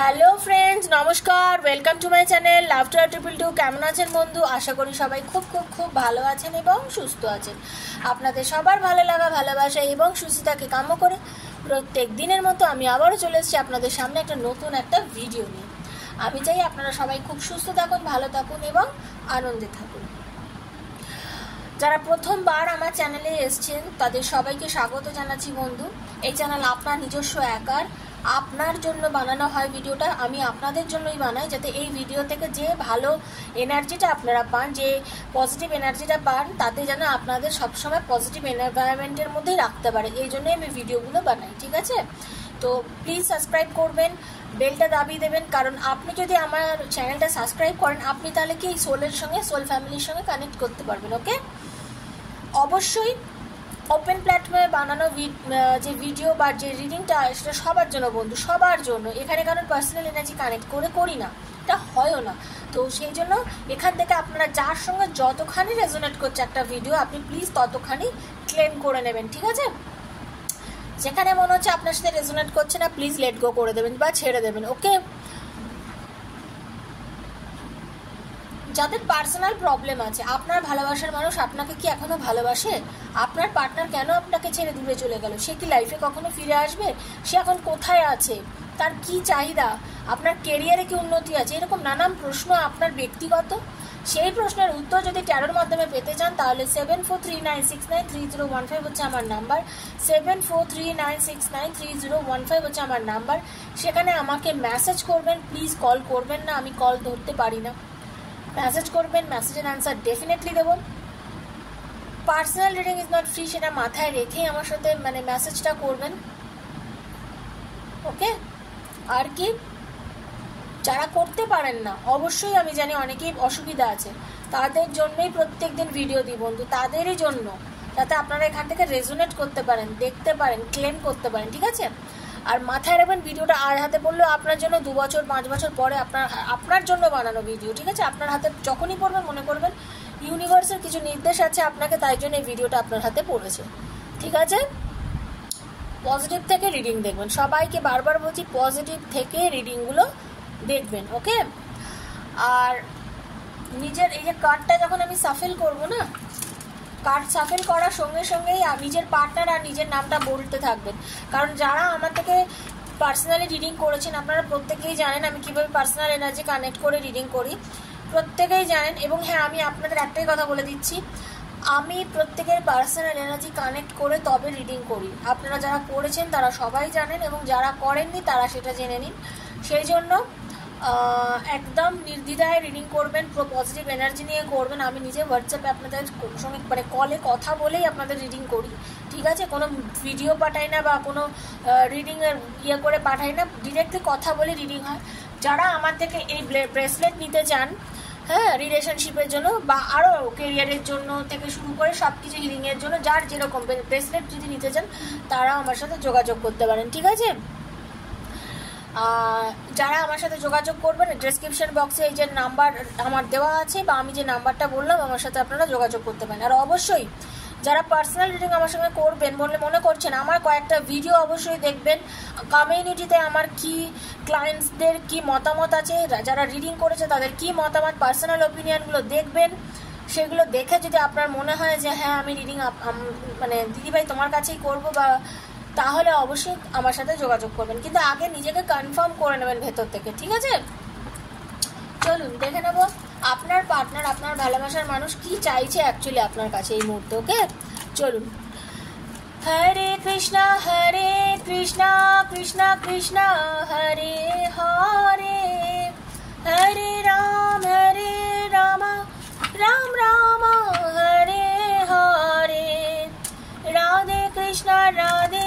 Hello friends নমস্কার welcome to my channel love to triple two কেমন আছেন বন্ধু আশা করি সবাই খুব খুব খুব ভালো আছেন এবং সুস্থ আছেন আপনাদের সবার ভালো লাগা ভালোবাসা এবং সুস্থতাকে কাম্য করে প্রত্যেক দিনের মতো আমি আবারও চলে এসেছি আপনাদের সামনে একটা নতুন একটা ভিডিও নিয়ে আমি চাই আপনারা সবাই খুব সুস্থ থাকুন ভালো থাকুন এবং আনন্দে থাকুন যারা প্রথমবার আমার চ্যানেলে এসছেন তাদের সবাইকে স্বাগত জানাচ্ছি বন্ধু এই চ্যানেল আপনার নিজস্ব একার আপনার জন্য বানানো হয় ভিডিওটা আমি আপনাদের জন্যই বানাই যাতে এই ভিডিও থেকে যে ভালো এনার্জিটা আপনারা পান যে পজিটিভ এনার্জিটা পান তাতে যেন আপনাদের সবসময় পজিটিভ এনভায়রনমেন্টের মধ্যেই রাখতে পারে এই জন্যই আমি ভিডিওগুলো বানাই ঠিক আছে তো প্লিজ সাবস্ক্রাইব করবেন বেলটা দাবিয়ে দেবেন কারণ আপনি যদি আমার চ্যানেলটা সাবস্ক্রাইব করেন আপনি তাহলে কি সোলের সঙ্গে সোল ফ্যামিলির সঙ্গে কানেক্ট করতে পারবেন ওকে অবশ্যই ওপেন প্ল্যাটফর্মে বানানো যে ভিডিও বা যে রিডিংটা সেটা সবার জন্য বন্ধু সবার জন্য এখানে কারণ পার্সোনাল এনার্জি কানেক্ট করে করি না এটা হয়ও না তো সেই জন্য এখান থেকে আপনারা যার সঙ্গে যতখানি রেজোনেট করছে একটা ভিডিও আপনি প্লিজ ততখানি ক্লেম করে নেবেন ঠিক আছে যেখানে মনে হচ্ছে আপনার সাথে রেজোনেট করছে না প্লিজ লেট গো করে দেবেন বা ছেড়ে দেবেন ওকে যাদের পার্সোনাল প্রবলেম আছে আপনার ভালোবাসার মানুষ আপনাকে কি এখনো ভালোবাসে আপনার পার্টনার কেন আপনাকে ছেড়ে দূরে চলে গেল সে কি লাইফে কখনো ফিরে আসবে সে এখন কোথায় আছে তার কি চাহিদা আপনার কেরিয়ারে কি উন্নতি আছে এরকম নানান প্রশ্ন আপনার ব্যক্তিগত সেই প্রশ্নের উত্তর যদি ট্যারোর মাধ্যমে পেতে চান তাহলে seven four three nine six nine three zero one five হচ্ছে আমার number seven four three nine six nine three zero one five হচ্ছে আমার নাম্বার সেখানে আমাকে মেসেজ করবেন প্লিজ কল করবেন না আমি কল ধরতে পারি না মেসেজ করবেন মেসেজের অ্যান্সার ডেফিনেটলি দেবো personal reading is not free সেটা মাথায় রেখেই আমার সাথে মানে মেসেজটা করবেন ওকে আর কি যারা করতে পারেন না অবশ্যই আমি জানি অনেকেই অসুবিধা আছে তাদের জন্যই প্রত্যেক দিন ভিডিও দিই বন্ধু তাদেরই জন্য যাতে আপনারা এখান থেকে রেজুনেট করতে পারেন দেখতে পারেন ক্লেম করতে পারেন ঠিক আছে আর মাথায় রাখবেন ভিডিওটা আর হাতে পড়লেও আপনার জন্য দু বছর পাঁচ বছর পরে আপনার আপনার জন্য বানানো ভিডিও ঠিক আছে আপনার হাতে যখনই পড়বেন মনে করবেন ইউনিভার্সের কিছু নির্দেশ আছে আপনাকে তাই জন্য এই ভিডিওটা আপনার হাতে পড়েছে ঠিক আছে পজিটিভ থেকে রিডিং দেখবেন সবাইকে বারবার বলছি পজিটিভ থেকে রিডিংগুলো দেখবেন ওকে আর নিজের এই যে কার্ডটা যখন আমি সাফেল করব না কার্ড সাফেল করার সঙ্গে সঙ্গেই নিজের পার্টনার আর নিজের নামটা বলতে থাকবেন কারণ যারা আমার থেকে পার্সোনালি রিডিং করেছেন আপনারা প্রত্যেকেই জানেন আমি কীভাবে পার্সোনাল এনার্জি কানেক্ট করে রিডিং করি প্রত্যেকেই জানেন এবং হ্যাঁ আমি আপনাদের একটাই কথা বলে দিচ্ছি আমি প্রত্যেকের পার্সোনাল এনার্জি কানেক্ট করে তবে রিডিং করি আপনারা যারা করেছেন তারা সবাই জানেন এবং যারা করেননি তারা সেটা জেনে নিন সেই জন্য একদম নির্দ্বিধায় রিডিং করবেন পুরো পজিটিভ এনার্জি নিয়ে করবেন আমি নিজে হোয়াটসঅ্যাপে আপনাদের সঙ্গে মানে কলে কথা বলেই আপনাদের রিডিং করি ঠিক আছে কোনো ভিডিও পাঠাই না বা কোনো রিডিংয়ের ইয়ে করে পাঠাই না ডিরেক্টলি কথা বলে রিডিং হয় যারা আমার থেকে এই ব্রেসলেট নিতে চান হ্যাঁ রিলেশনশিপের জন্য বা আরও কেরিয়ারের জন্য থেকে শুরু করে সব কিছু হিলিংয়ের জন্য যার যেরকম ব্রেসলেট যদি নিতে চান তারাও আমার সাথে যোগাযোগ করতে পারেন ঠিক আছে যারা আমার সাথে যোগাযোগ করবেন ডিসক্রিপশন বক্সে এই যে নাম্বার আমার দেওয়া আছে বা আমি যে নাম্বারটা বললাম আমার সাথে আপনারা যোগাযোগ করতে পারেন আর অবশ্যই যারা পার্সোনাল রিডিং আমার সঙ্গে করবেন বলে মনে করছেন আমার কয়েকটা ভিডিও অবশ্যই দেখবেন কমিউনিটিতে আমার কি ক্লায়েন্টসদের কি মতামত আছে যারা রিডিং করেছে তাদের কি মতামত পার্সোনাল ওপিনিয়নগুলো দেখবেন সেগুলো দেখে যদি আপনার মনে হয় যে হ্যাঁ আমি রিডিং মানে দিদিভাই তোমার কাছেই করব বা তাহলে অবশ্যই আমার সাথে যোগাযোগ করবেন কিন্তু আগে নিজেকে কনফার্ম করে নেবেন ভেতর থেকে ঠিক আছে চলুন দেখে নেবো আপনার পার্টনার আপনার ভালোবাসার মানুষ কি চাইছে অ্যাকচুয়ালি আপনার কাছে এই মুহূর্তে ওকে চলুন হরে কৃষ্ণ হরে কৃষ্ণ কৃষ্ণ কৃষ্ণ হরে হরে হরে রাম হরে রাম রাম রাম হরে হরে রাধে কৃষ্ণ রাধে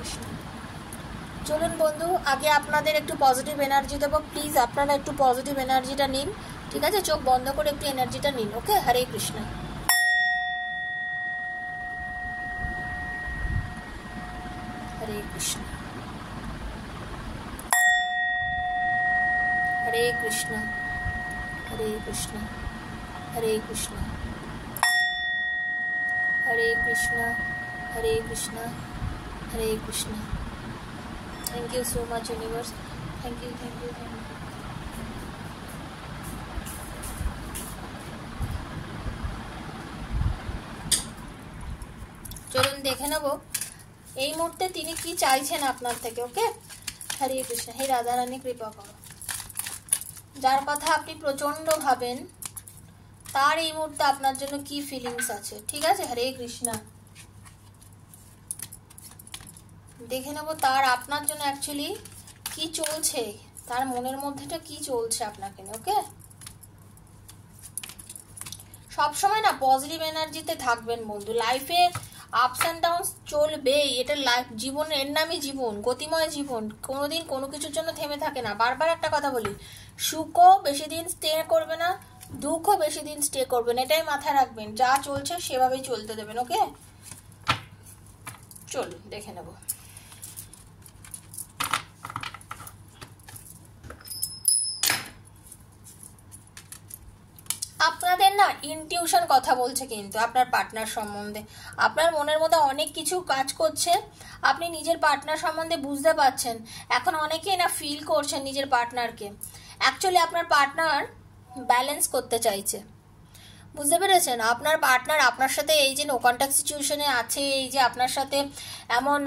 কৃষ্ণ চলুন বন্ধু আগে আপনাদের একটু পজিটিভ এনার্জি দেবো প্লিজ আপনারা একটু পজিটিভ এনার্জিটা নিন ঠিক আছে চোখ বন্ধ করে একটু এনার্জিটা নিন okay Hare Krishna Hare Krishna Hare Krishna Hare Krishna Hare Krishna Hare Krishna Hare Krishna Hare Krishna. Thank you so much universe. Thank you, thank you, thank you. চলুন দেখে নেব এই মুহূর্তে তিনি কি চাইছেন আপনার থেকে ওকে হরে কৃষ্ণ হে রাধারানী কৃপা করো যার কথা আপনি প্রচণ্ড ভাবেন তার এই মুহূর্তে আপনার জন্য কি ফিলিংস আছে ঠিক আছে হরে কৃষ্ণা দেখে নেব তার আপনার জন্য অ্যাকচুয়ালি কি চলছে তার মনের মধ্যেটা কি চলছে আপনাকে ওকে সবসময় না পজিটিভ এনার্জিতে থাকবেন বন্ধু লাইফে আপস অ্যান্ড ডাউন চলবেই এটা লাইফ জীবনের এর নামই জীবন গতিময় জীবন কোনোদিন কোনো কিছুর জন্য থেমে থাকে না বারবার একটা কথা বলি সুখও বেশি দিন স্টে করবে না দুঃখও বেশি দিন স্টে করবেন এটাই মাথায় রাখবেন যা চলছে সেভাবেই চলতে দেবেন ওকে চলুন দেখে নেবো ইনটিউশন কথা বলছে কিন্তু আপনার পার্টনার সম্বন্ধে আপনার মনের মধ্যে অনেক কিছু কাজ করছে আপনি নিজের পার্টনার সম্বন্ধে বুঝতে পারছেন এখন অনেকেই না ফিল করছেন নিজের পার্টনারকে অ্যাকচুয়ালি আপনার পার্টনার ব্যালেন্স করতে চাইছে বুঝতে পেরেছেন আপনার পার্টনার আপনার সাথে এই যে নো কন্ট্যাক্ট সিচুয়েশনে আছে এই যে আপনার সাথে এমন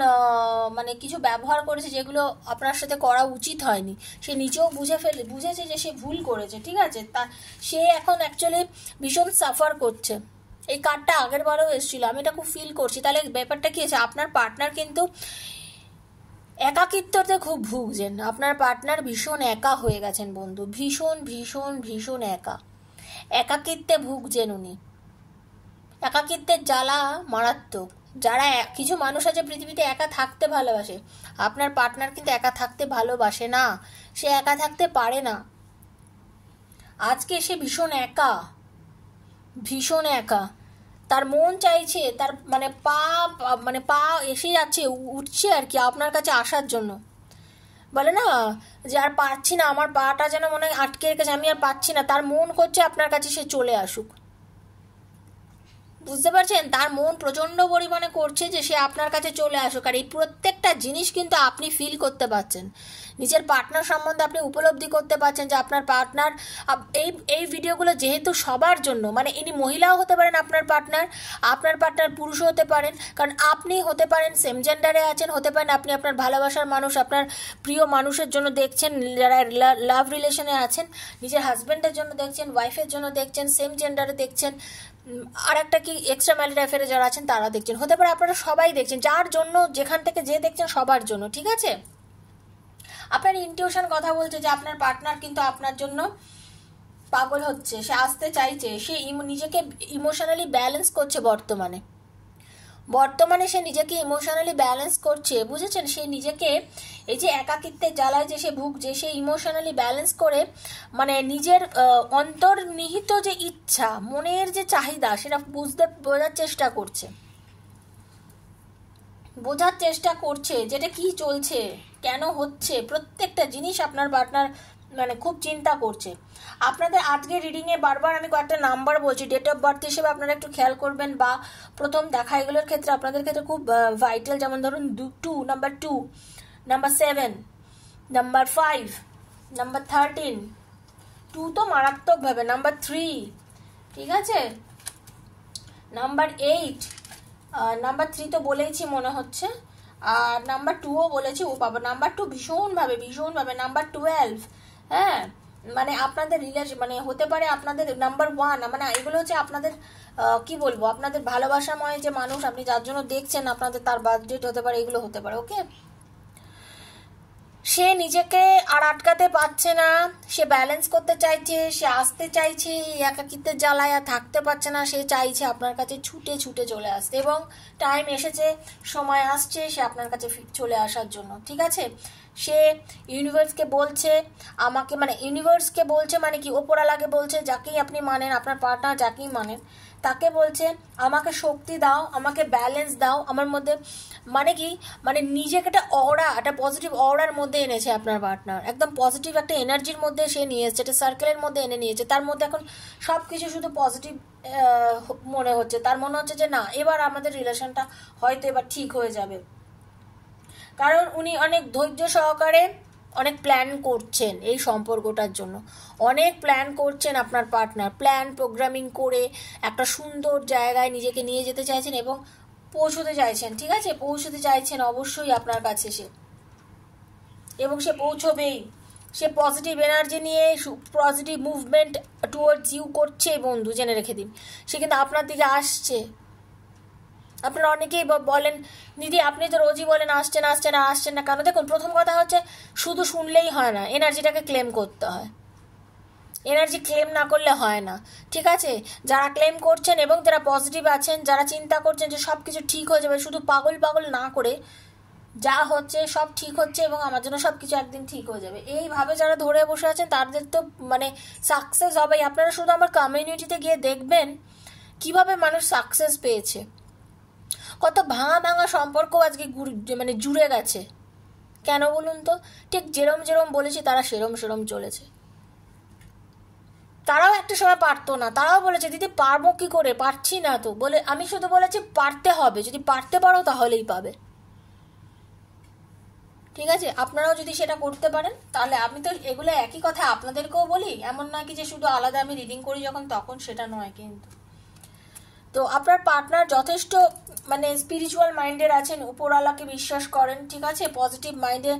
মানে কিছু ব্যবহার করেছে যেগুলো আপনার সাথে করা উচিত হয়নি সে নিজেও বুঝে ফেলে বুঝেছে যে সে ভুল করেছে ঠিক আছে তা সে এখন অ্যাকচুয়ালি ভীষণ সাফার করছে এই কার্ডটা আগের বারেও এসেছিল আমি এটা খুব ফিল করছি তাহলে ব্যাপারটা কি আছে আপনার পার্টনার কিন্তু একাকিত্বতে খুব ভুগছেন আপনার পার্টনার ভীষণ একা হয়ে গেছেন বন্ধু ভীষণ ভীষণ ভীষণ একা একাকিত্বে ভুগছেন উনি একাকিত্বের জ্বালা মারাত্মক যারা কিছু মানুষ আছে পৃথিবীতে একা থাকতে ভালোবাসে আপনার পার্টনার কিন্তু একা থাকতে ভালোবাসে না সে একা থাকতে পারে না আজকে সে ভীষণ একা ভীষণ একা তার মন চাইছে তার মানে পা মানে পা এসে যাচ্ছে উঠছে আর কি আপনার কাছে আসার জন্য বলে না যে আর পারছি না আমার পাটা যেন মনে হয় আটকে রেখেছে আমি আর পাচ্ছি না তার মন করছে আপনার কাছে সে চলে আসুক বুঝতে পারছেন তার মন প্রচণ্ড পরিমাণে করছে যে সে আপনার কাছে চলে আসুক আর এই প্রত্যেকটা জিনিস কিন্তু আপনি ফিল করতে পারছেন নিজের পার্টনার সম্বন্ধে আপনি উপলব্ধি করতে পারছেন যে আপনার পার্টনার এই এই ভিডিওগুলো যেহেতু সবার জন্য মানে ইনি মহিলাও হতে পারেন আপনার পার্টনার আপনার পার্টনার পুরুষও হতে পারেন কারণ আপনি হতে পারেন সেম জেন্ডারে আছেন হতে পারেন আপনি আপনার ভালোবাসার মানুষ আপনার প্রিয় মানুষের জন্য দেখছেন যারা লাভ রিলেশনে আছেন নিজের হাজব্যান্ডের জন্য দেখছেন ওয়াইফের জন্য দেখছেন সেম জেন্ডারে দেখছেন আর একটা কি এক্সট্রা ম্যারিড অ্যাফেয়ারে যারা আছেন তারা দেখছেন হতে পারে আপনারা সবাই দেখছেন যার জন্য যেখান থেকে যে দেখছেন সবার জন্য ঠিক আছে আপনার ইনটিউশন কথা বলছে যে আপনার পার্টনার কিন্তু আপনার জন্য পাগল হচ্ছে সে আসতে চাইছে সে নিজেকে ইমোশনালি ব্যালেন্স করছে বর্তমানে বর্তমানে সে নিজেকে ইমোশনালি ব্যালেন্স করছে বুঝেছেন সে নিজেকে এই যে একাকিত্বে জ্বালায় যে সে ভুগছে সে ইমোশনালি ব্যালেন্স করে মানে নিজের অন্তর্নিহিত যে ইচ্ছা মনের যে চাহিদা সেটা বুঝতে বোঝার চেষ্টা করছে বোঝার চেষ্টা করছে যেটা কি চলছে কেন হচ্ছে প্রত্যেকটা জিনিস আপনার পার্টনার মানে খুব চিন্তা করছে আপনাদের আজকে রিডিংয়ে বারবার আমি কয়েকটা নাম্বার বলছি ডেট অফ বার্থ হিসেবে আপনারা একটু খেয়াল করবেন বা প্রথম দেখা এগুলোর ক্ষেত্রে আপনাদের ক্ষেত্রে খুব ভাইটাল যেমন ধরুন দু two number two number seven number five number thirteen two তো মারাত্মকভাবে নাম্বার থ্রি ঠিক আছে নাম্বার এইট নাম্বার থ্রি তো বলেইছি মনে হচ্ছে আর নাম্বার টুও বলেছে ও বাবা নাম্বার টু ভীষণভাবে ভীষণভাবে নাম্বার টুয়েলভ হ্যাঁ মানে আপনাদের রিলেশ মানে হতে পারে আপনাদের নাম্বার ওয়ান মানে এগুলো হচ্ছে আপনাদের কি বলবো আপনাদের ভালোবাসাময় যে মানুষ আপনি যার জন্য দেখছেন আপনাদের তার বার্থডেট হতে পারে এগুলো হতে পারে ওকে সে নিজেকে আর আটকাতে পারছে না সে ব্যালেন্স করতে চাইছে সে আসতে চাইছে একাকিত্বের জ্বালায় আর থাকতে পারছে না সে চাইছে আপনার কাছে ছুটে ছুটে চলে আসতে এবং টাইম এসেছে সময় আসছে সে আপনার কাছে চলে আসার জন্য ঠিক আছে সে ইউনিভার্সকে বলছে আমাকে মানে ইউনিভার্সকে বলছে মানে কি ওপরালাকে বলছে যাকেই আপনি মানেন আপনার পার্টনার যাকেই মানেন তাকে বলছে আমাকে শক্তি দাও আমাকে ব্যালেন্স দাও আমার মধ্যে মানে কি মানে নিজেকে একটা অরা একটা পজিটিভ অরার মধ্যে এনেছে আপনার পার্টনার একদম পজিটিভ একটা এনার্জির মধ্যে সে নিয়ে এসছে একটা সার্কেলের মধ্যে এনে নিয়েছে তার মধ্যে এখন সব কিছু শুধু পজিটিভ মনে হচ্ছে তার মনে হচ্ছে যে না এবার আমাদের রিলেশনটা হয়তো এবার ঠিক হয়ে যাবে কারণ উনি অনেক ধৈর্য সহকারে অনেক প্ল্যান করছেন এই সম্পর্কটার জন্য অনেক প্ল্যান করছেন আপনার পার্টনার প্ল্যান প্রোগ্রামিং করে একটা সুন্দর জায়গায় নিজেকে নিয়ে যেতে চাইছেন এবং পৌঁছতে চাইছেন ঠিক আছে পৌঁছতে চাইছেন অবশ্যই আপনার কাছে সে এবং সে পৌঁছবেই সে পজিটিভ এনার্জি নিয়ে পজিটিভ মুভমেন্ট টুয়ার্ডস ইউ করছে বন্ধু জেনে রেখে দিন সে কিন্তু আপনার দিকে আসছে আপনারা অনেকেই বলেন দিদি আপনি তো রোজই বলেন আসছেন আসছেন না আসছেন না কেন দেখুন প্রথম কথা হচ্ছে শুধু শুনলেই হয় না এনার্জিটাকে ক্লেম করতে হয় এনার্জি ক্লেম না করলে হয় না ঠিক আছে যারা ক্লেম করছেন এবং যারা পজিটিভ আছেন যারা চিন্তা করছেন যে সব কিছু ঠিক হয়ে যাবে শুধু পাগল পাগল না করে যা হচ্ছে সব ঠিক হচ্ছে এবং আমার জন্য সব কিছু একদিন ঠিক হয়ে যাবে এইভাবে যারা ধরে বসে আছেন তাদের তো মানে সাকসেস হবেই আপনারা শুধু আমার কমিউনিটিতে গিয়ে দেখবেন কিভাবে মানুষ সাকসেস পেয়েছে কত ভাঙা ভাঙা সম্পর্ক আজকে মানে জুড়ে গেছে কেন বলুন তো ঠিক যেরম যেরম বলেছি তারা সেরম সেরম চলেছে তারাও একটা সময় পারতো না তারাও বলেছে দিদি পারবো কি করে পারছি না তো বলে আমি শুধু বলেছি পারতে হবে যদি পারতে পারো তাহলেই পাবে ঠিক আছে আপনারাও যদি সেটা করতে পারেন তাহলে আমি তো এগুলো একই কথা আপনাদেরকেও বলি এমন না কি যে শুধু আলাদা আমি রিডিং করি যখন তখন সেটা নয় কিন্তু তো আপনার পার্টনার যথেষ্ট মানে স্পিরিচুয়াল মাইন্ডের আছেন উপরওয়ালাকে বিশ্বাস করেন ঠিক আছে পজিটিভ মাইন্ডে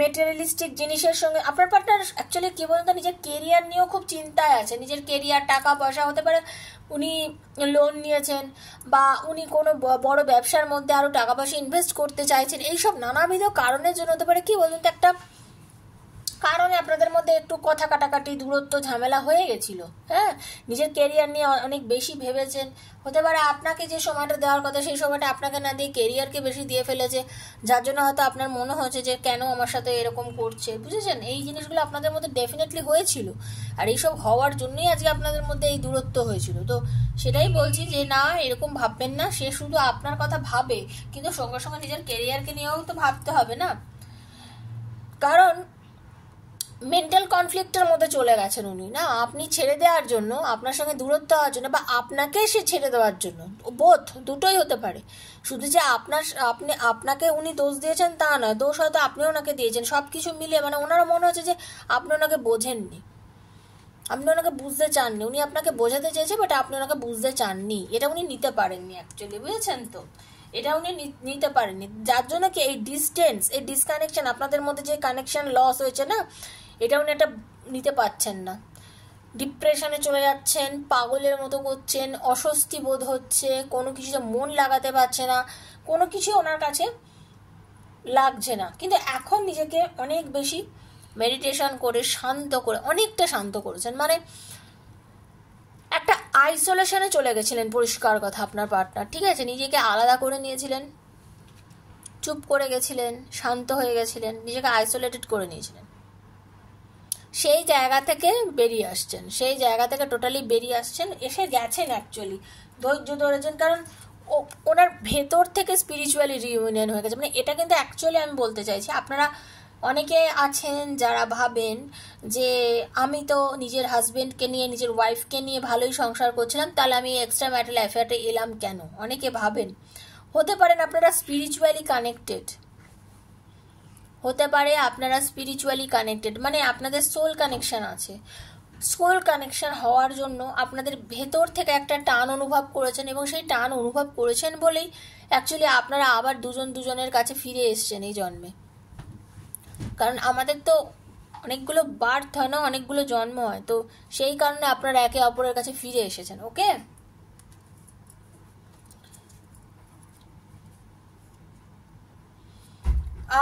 মেটেরিয়ালিস্টিক জিনিসের সঙ্গে আপনার পার্টনার অ্যাকচুয়ালি কী বলুন তো নিজের কেরিয়ার নিয়েও খুব চিন্তায় আছে নিজের কেরিয়ার টাকা পয়সা হতে পারে উনি লোন নিয়েছেন বা উনি কোনো বড় ব্যবসার মধ্যে আরও টাকা পয়সা ইনভেস্ট করতে চাইছেন এইসব নানাবিধ কারণের জন্য হতে পারে কী বলুন তো একটা কারণে আপনাদের মধ্যে একটু কথা কাটাকাটি দূরত্ব ঝামেলা হয়ে গেছিল হ্যাঁ নিজের কেরিয়ার নিয়ে অনেক বেশি ভেবেছেন হতে পারে আপনাকে যে সময়টা দেওয়ার কথা সেই সময়টা আপনাকে না দিয়ে কেরিয়ারকে বেশি দিয়ে ফেলেছে যার জন্য হয়তো আপনার মনে হয়েছে যে কেন আমার সাথে এরকম করছে বুঝেছেন এই জিনিসগুলো আপনাদের মধ্যে ডেফিনেটলি হয়েছিল আর এইসব হওয়ার জন্যই আজকে আপনাদের মধ্যে এই দূরত্ব হয়েছিল তো সেটাই বলছি যে না এরকম ভাববেন না সে শুধু আপনার কথা ভাবে কিন্তু সঙ্গে সঙ্গে নিজের কেরিয়ারকে নিয়েও তো ভাবতে হবে না কারণ মেন্টাল কনফ্লিক্টের মধ্যে চলে গেছেন উনি না আপনি ছেড়ে দেওয়ার জন্য আপনার সঙ্গে দূরত্ব হওয়ার জন্য বা আপনাকে সে ছেড়ে দেওয়ার জন্য বোধ দুটোই হতে পারে শুধু যে আপনার আপনি আপনাকে উনি দোষ দিয়েছেন তা নয় দোষ হয়তো আপনি ওনাকে দিয়েছেন সব কিছু মিলে মানে ওনারও মনে হচ্ছে যে আপনি ওনাকে বোঝেননি আপনি ওনাকে বুঝতে চাননি উনি আপনাকে বোঝাতে চেয়েছে বাট আপনি ওনাকে বুঝতে চাননি এটা উনি নিতে পারেননি অ্যাকচুয়ালি বুঝেছেন তো এটা উনি নিতে পারেননি যার জন্য কি এই ডিস্টেন্স এই ডিসকানেকশন আপনাদের মধ্যে যে কানেকশন লস হয়েছে না এটা উনি একটা নিতে পারছেন না ডিপ্রেশনে চলে যাচ্ছেন পাগলের মতো করছেন অস্বস্তি বোধ হচ্ছে কোনো কিছুতে মন লাগাতে পারছে না কোনো কিছু ওনার কাছে লাগছে না কিন্তু এখন নিজেকে অনেক বেশি মেডিটেশন করে শান্ত করে অনেকটা শান্ত করেছেন মানে একটা আইসোলেশনে চলে গেছিলেন পরিষ্কার কথা আপনার পার্টনার ঠিক আছে নিজেকে আলাদা করে নিয়েছিলেন চুপ করে গেছিলেন শান্ত হয়ে গেছিলেন নিজেকে আইসোলেটেড করে নিয়েছিলেন সেই জায়গা থেকে বেরিয়ে আসছেন সেই জায়গা থেকে টোটালি বেরিয়ে আসছেন এসে গেছেন অ্যাকচুয়ালি ধৈর্য ধরেছেন কারণ ওনার ভেতর থেকে স্পিরিচুয়ালি রিউনিয়ন হয়ে গেছে মানে এটা কিন্তু অ্যাকচুয়ালি আমি বলতে চাইছি আপনারা অনেকে আছেন যারা ভাবেন যে আমি তো নিজের হাজবেন্ডকে নিয়ে নিজের ওয়াইফকে নিয়ে ভালোই সংসার করছিলাম তাহলে আমি এক্সট্রা ম্যাটাল অ্যাফেয়ারে এলাম কেন অনেকে ভাবেন হতে পারেন আপনারা স্পিরিচুয়ালি কানেক্টেড হতে পারে আপনারা স্পিরিচুয়ালি কানেক্টেড মানে আপনাদের সোল কানেকশন আছে সোল কানেকশন হওয়ার জন্য আপনাদের ভেতর থেকে একটা টান অনুভব করেছেন এবং সেই টান অনুভব করেছেন বলেই অ্যাকচুয়ালি আপনারা আবার দুজন দুজনের কাছে ফিরে এসছেন এই জন্মে কারণ আমাদের তো অনেকগুলো বার্থ হয় না অনেকগুলো জন্ম হয় তো সেই কারণে আপনারা একে অপরের কাছে ফিরে এসেছেন ওকে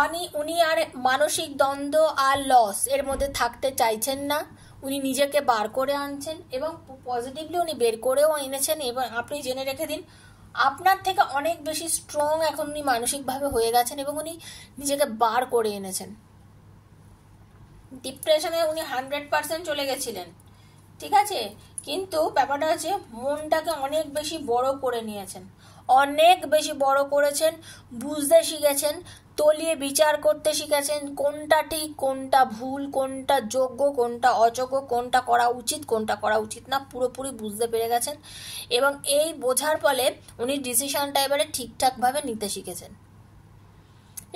আনি উনি আর মানসিক দ্বন্দ্ব আর লস এর মধ্যে থাকতে চাইছেন না উনি নিজেকে বার করে আনছেন এবং পজিটিভলি উনি বের করেও এনেছেন এবং আপনি জেনে রেখে দিন আপনার থেকে অনেক বেশি স্ট্রং এখন উনি মানসিকভাবে হয়ে গেছেন এবং উনি নিজেকে বার করে এনেছেন ডিপ্রেশনে উনি হান্ড্রেড পার্সেন্ট চলে গেছিলেন ঠিক আছে কিন্তু ব্যাপারটা হচ্ছে মনটাকে অনেক বেশি বড় করে নিয়েছেন অনেক বেশি বড় করেছেন বুঝতে শিখেছেন তলিয়ে বিচার করতে শিখেছেন কোনটা ঠিক কোনটা ভুল কোনটা যোগ্য কোনটা অযোগ্য কোনটা করা উচিত কোনটা করা উচিত না পুরোপুরি বুঝতে পেরে গেছেন এবং এই বোঝার ফলে উনি ডিসিশানটা এবারে ঠিকঠাকভাবে নিতে শিখেছেন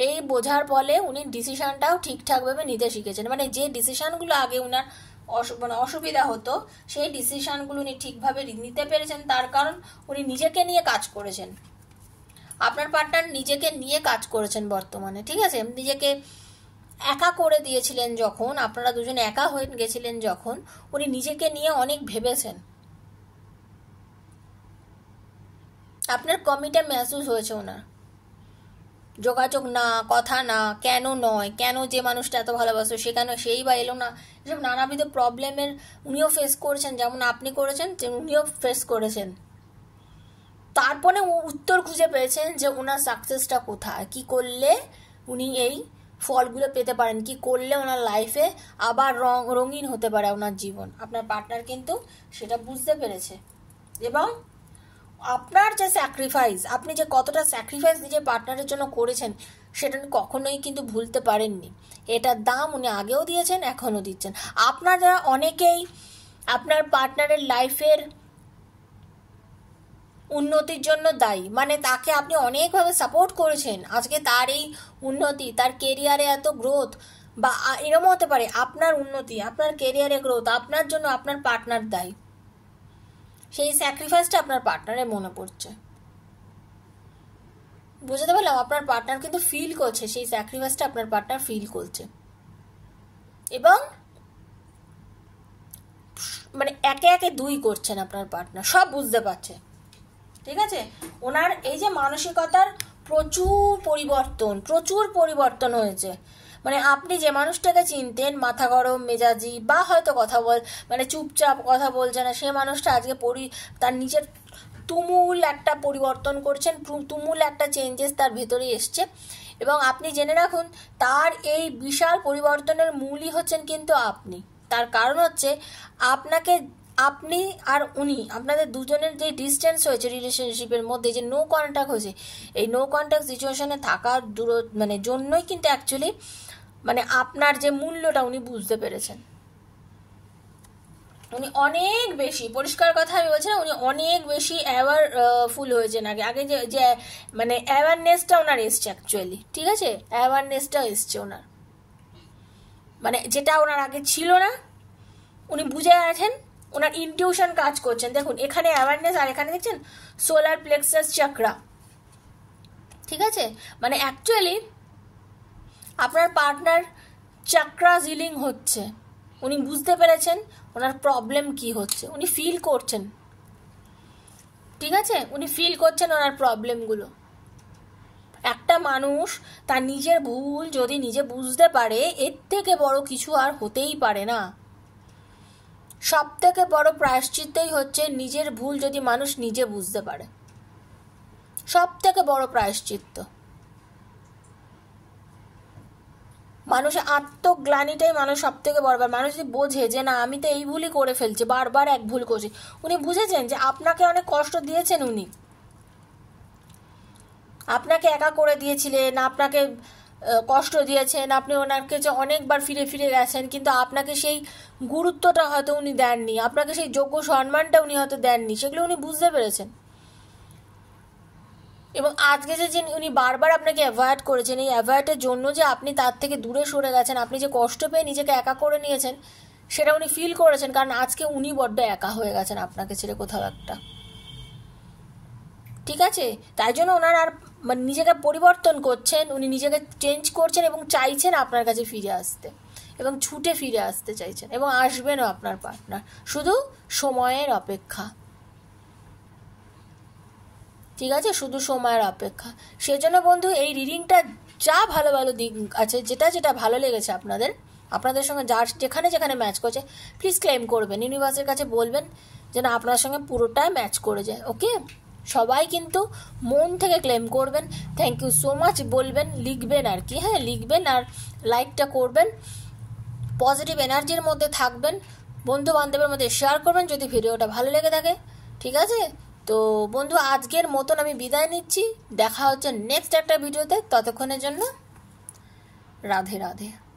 এই বোঝার ফলে উনি ডিসিশানটাও ঠিকঠাকভাবে নিতে শিখেছেন মানে যে ডিসিশানগুলো আগে উনার মানে অসুবিধা হতো সেই ডিসিশানগুলো উনি ঠিকভাবে নিতে পেরেছেন তার কারণ উনি নিজেকে নিয়ে কাজ করেছেন আপনার পার্টনার নিজেকে নিয়ে কাজ করেছেন বর্তমানে ঠিক আছে নিজেকে একা করে দিয়েছিলেন যখন আপনারা দুজন একা হয়ে গেছিলেন যখন উনি নিজেকে নিয়ে অনেক ভেবেছেন আপনার কমিটা মেসেজ হয়েছে ওনার যোগাযোগ না কথা না কেন নয় কেন যে মানুষটা এত ভালোবাসো সে কেন সেই বা এলো না এসব নানাবিধ প্রবলেমের উনিও ফেস করেছেন যেমন আপনি করেছেন উনিও ফেস করেছেন তারপরে উত্তর খুঁজে পেয়েছেন যে ওনার সাকসেসটা কোথায় কি করলে উনি এই ফলগুলো পেতে পারেন কি করলে ওনার লাইফে আবার রং রঙিন হতে পারে ওনার জীবন আপনার পার্টনার কিন্তু সেটা বুঝতে পেরেছে এবং আপনার যে স্যাক্রিফাইস আপনি যে কতটা স্যাক্রিফাইস নিজের পার্টনারের জন্য করেছেন সেটা কখনোই কিন্তু ভুলতে পারেননি এটার দাম উনি আগেও দিয়েছেন এখনও দিচ্ছেন আপনারা অনেকেই আপনার পার্টনারের লাইফের উন্নতির জন্য দায়ী মানে তাকে আপনি অনেকভাবে সাপোর্ট করেছেন আজকে তার এই উন্নতি তার কেরিয়ারে এত গ্রোথ বা এরকম হতে পারে আপনার উন্নতি আপনার কেরিয়ারে গ্রোথ আপনার জন্য আপনার পার্টনার দায়ী সেই স্যাক্রিফাইসটা আপনার পার্টনারে মনে পড়ছে বুঝতে পারলাম আপনার পার্টনার কিন্তু ফিল করছে সেই স্যাক্রিফাইসটা আপনার পার্টনার ফিল করছে এবং মানে একে একে দুই করছেন আপনার পার্টনার সব বুঝতে পারছে ঠিক আছে ওনার এই যে মানসিকতার প্রচুর পরিবর্তন প্রচুর পরিবর্তন হয়েছে মানে আপনি যে মানুষটাকে চিনতেন মাথা গরম মেজাজি বা হয়তো কথা বল মানে চুপচাপ কথা বলছে না সে মানুষটা আজকে পরি তার নিজের তুমুল একটা পরিবর্তন করছেন তুমুল একটা চেঞ্জেস তার ভেতরে এসছে এবং আপনি জেনে রাখুন তার এই বিশাল পরিবর্তনের মূলই হচ্ছেন কিন্তু আপনি তার কারণ হচ্ছে আপনাকে আপনি আর উনি আপনাদের দুজনের যে ডিস্টেন্স হয়েছে রিলেশনশিপের মধ্যে যে নো কন্ট্যাক্ট হয়েছে এই নো কন্ট্যাক্ট সিচুয়েশনে থাকার দূর মানে জন্যই কিন্তু অ্যাকচুয়ালি মানে আপনার যে মূল্যটা উনি বুঝতে পেরেছেন উনি অনেক বেশি পরিষ্কার কথা আমি বলছি না উনি অনেক বেশি অ্যাওয়ার ফুল হয়েছেন আগে আগে যে যে মানে অ্যাওয়ারনেসটা ওনার এসছে অ্যাকচুয়ালি ঠিক আছে অ্যাওয়ারনেসটা এসছে ওনার মানে যেটা ওনার আগে ছিল না উনি বুঝে আছেন ওনার ইনটিউশন কাজ করছেন দেখুন এখানে অ্যাওয়ারনেস আর এখানে দেখছেন সোলার প্লেক্সাস চক্রা ঠিক আছে মানে অ্যাকচুয়ালি আপনার পার্টনার চাকরা জিলিং হচ্ছে উনি বুঝতে পেরেছেন ওনার প্রবলেম কি হচ্ছে উনি ফিল করছেন ঠিক আছে উনি ফিল করছেন ওনার প্রবলেমগুলো একটা মানুষ তার নিজের ভুল যদি নিজে বুঝতে পারে এর থেকে বড় কিছু আর হতেই পারে না সব থেকে বড় প্রায়শ্চিত্তই হচ্ছে নিজের ভুল যদি মানুষ নিজে বুঝতে পারে সব থেকে বড় প্রায়শ্চিত্ত মানুষ আত্মগ্লানিটাই মানুষ সব থেকে বড় মানুষ যদি বোঝে যে না আমি তো এই ভুলই করে ফেলছি বারবার এক ভুল করছি উনি বুঝেছেন যে আপনাকে অনেক কষ্ট দিয়েছেন উনি আপনাকে একা করে দিয়েছিলেন আপনাকে কষ্ট দিয়েছেন আপনি ওনার কাছে অনেকবার ফিরে ফিরে গেছেন কিন্তু আপনাকে সেই গুরুত্বটা হয়তো উনি দেননি আপনাকে সেই যোগ্য সম্মানটা উনি হয়তো দেননি সেগুলো উনি বুঝতে পেরেছেন এবং আজকে যে উনি বারবার আপনাকে অ্যাভয়েড করেছেন এই অ্যাভয়েডের জন্য যে আপনি তার থেকে দূরে সরে গেছেন আপনি যে কষ্ট পেয়ে নিজেকে একা করে নিয়েছেন সেটা উনি ফিল করেছেন কারণ আজকে উনি বড্ড একা হয়ে গেছেন আপনাকে ছেড়ে কোথাও একটা ঠিক আছে তাই জন্য ওনার আর মানে নিজেকে পরিবর্তন করছেন উনি নিজেকে চেঞ্জ করছেন এবং চাইছেন আপনার কাছে ফিরে আসতে এবং ছুটে ফিরে আসতে চাইছেন এবং আসবেনও আপনার পার্টনার শুধু সময়ের অপেক্ষা ঠিক আছে শুধু সময়ের অপেক্ষা সেজন্য বন্ধু এই রিডিংটা যা ভালো ভালো দিক আছে যেটা যেটা ভালো লেগেছে আপনাদের আপনাদের সঙ্গে যার যেখানে যেখানে ম্যাচ করছে প্লিজ ক্লেম করবেন ইউনিভার্সের কাছে বলবেন যেন আপনার সঙ্গে পুরোটাই ম্যাচ করে যায় ওকে সবাই কিন্তু মন থেকে ক্লেম করবেন থ্যাংক ইউ সো মাচ বলবেন লিখবেন আর কি হ্যাঁ লিখবেন আর লাইকটা করবেন পজিটিভ এনার্জির মধ্যে থাকবেন বন্ধু বান্ধবের মধ্যে শেয়ার করবেন যদি ভিডিওটা ভালো লেগে থাকে ঠিক আছে তো বন্ধু আজকের মতন আমি বিদায় নিচ্ছি দেখা হচ্ছে নেক্সট একটা ভিডিওতে ততক্ষণের জন্য রাধে রাধে